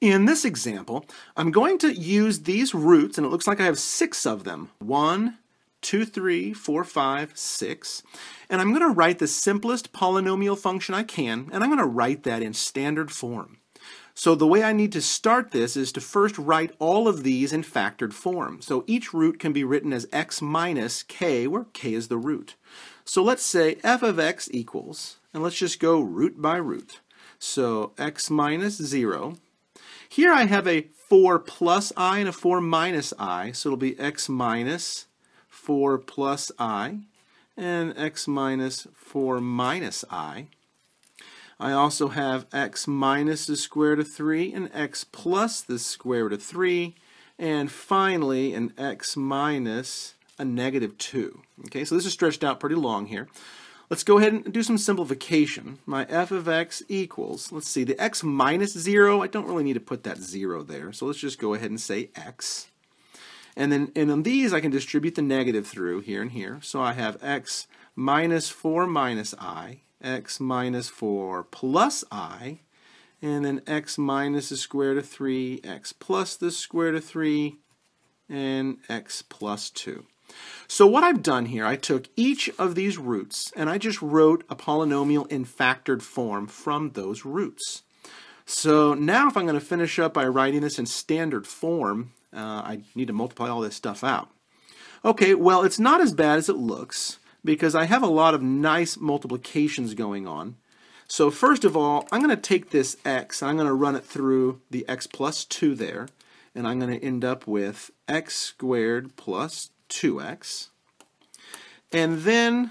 In this example, I'm going to use these roots, and it looks like I have six of them. One, two, three, four, five, six. And I'm going to write the simplest polynomial function I can, and I'm going to write that in standard form. So the way I need to start this is to first write all of these in factored form. So each root can be written as x minus k, where k is the root. So let's say f of x equals, and let's just go root by root. So x minus 0 here I have a 4 plus i and a 4 minus i, so it'll be x minus 4 plus i and x minus 4 minus i. I also have x minus the square root of 3 and x plus the square root of 3. And finally, an x minus a negative 2. Okay, so this is stretched out pretty long here. Let's go ahead and do some simplification. My f of x equals, let's see, the x minus 0, I don't really need to put that 0 there, so let's just go ahead and say x. And then and on these, I can distribute the negative through here and here. So I have x minus 4 minus i, x minus 4 plus i, and then x minus the square root of 3, x plus the square root of 3, and x plus 2. So what I've done here, I took each of these roots and I just wrote a polynomial in factored form from those roots. So now if I'm going to finish up by writing this in standard form, uh, I need to multiply all this stuff out. Okay, well it's not as bad as it looks because I have a lot of nice multiplications going on. So first of all, I'm going to take this x and I'm going to run it through the x plus 2 there and I'm going to end up with x squared plus 2x. And then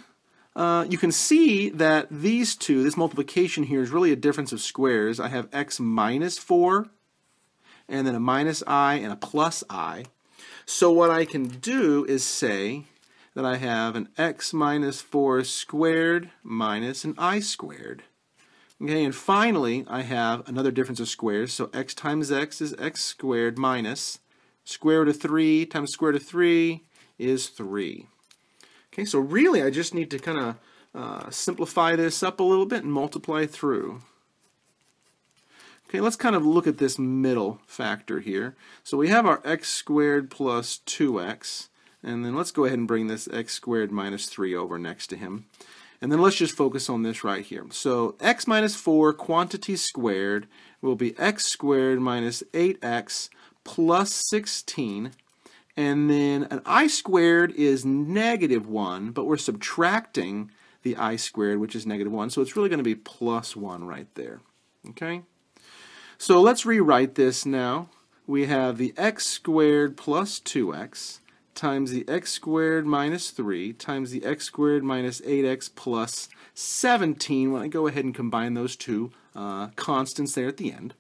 uh, you can see that these two, this multiplication here is really a difference of squares. I have x minus 4, and then a minus i and a plus i. So what I can do is say that I have an x minus 4 squared minus an i squared. Okay, and finally, I have another difference of squares. So x times x is x squared minus square root of 3 times square root of 3 is 3. Okay, so really I just need to kind of uh, simplify this up a little bit and multiply through. Okay, let's kind of look at this middle factor here. So we have our x squared plus 2x, and then let's go ahead and bring this x squared minus 3 over next to him. And then let's just focus on this right here. So x minus 4 quantity squared will be x squared minus 8x plus 16 and then an i squared is negative 1, but we're subtracting the i squared, which is negative 1. So it's really going to be plus 1 right there. Okay? So let's rewrite this now. We have the x squared plus 2x times the x squared minus 3 times the x squared minus 8x plus 17 when I go ahead and combine those two uh, constants there at the end.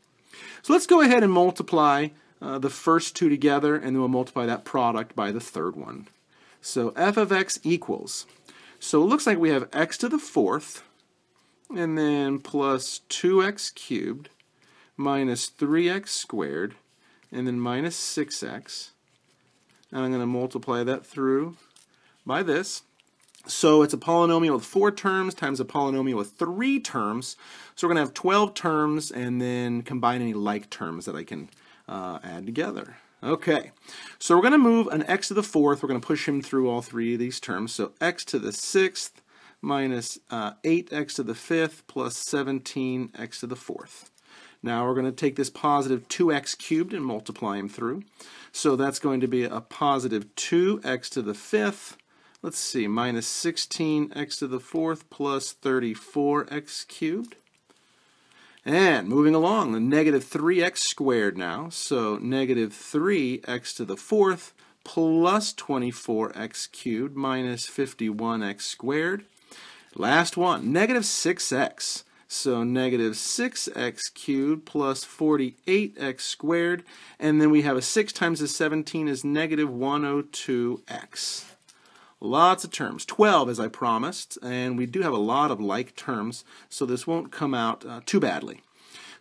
So let's go ahead and multiply uh, the first two together, and then we'll multiply that product by the third one. So f of x equals, so it looks like we have x to the fourth, and then plus 2x cubed, minus 3x squared, and then minus 6x. And I'm going to multiply that through by this. So it's a polynomial with four terms times a polynomial with three terms. So we're going to have 12 terms and then combine any like terms that I can uh, add together. Okay, so we're going to move an x to the fourth. We're going to push him through all three of these terms. So x to the sixth minus uh, 8x to the fifth plus 17x to the fourth. Now we're going to take this positive 2x cubed and multiply them through. So that's going to be a positive 2x to the fifth. Let's see, minus 16x to the fourth plus 34x cubed. And moving along, the negative 3x squared now. So negative 3x to the fourth plus 24x cubed minus 51x squared. Last one, negative 6x. So negative 6x cubed plus 48x squared. And then we have a 6 times a 17 is negative 102x. Lots of terms. 12, as I promised, and we do have a lot of like terms, so this won't come out uh, too badly.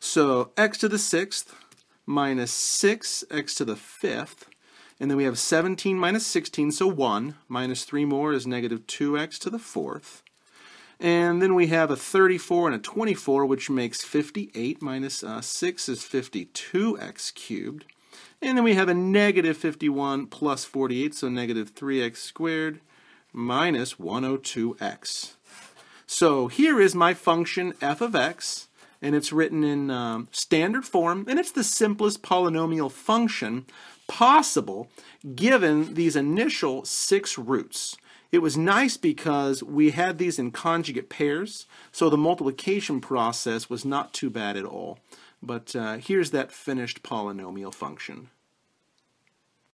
So x to the 6th minus 6x to the 5th, and then we have 17 minus 16, so 1, minus 3 more is negative 2x to the 4th. And then we have a 34 and a 24, which makes 58 minus, uh, 6 is 52x cubed. And then we have a negative 51 plus 48, so negative 3x squared minus 102x. So here is my function f of x, and it's written in um, standard form, and it's the simplest polynomial function possible given these initial six roots. It was nice because we had these in conjugate pairs, so the multiplication process was not too bad at all. But uh, here's that finished polynomial function.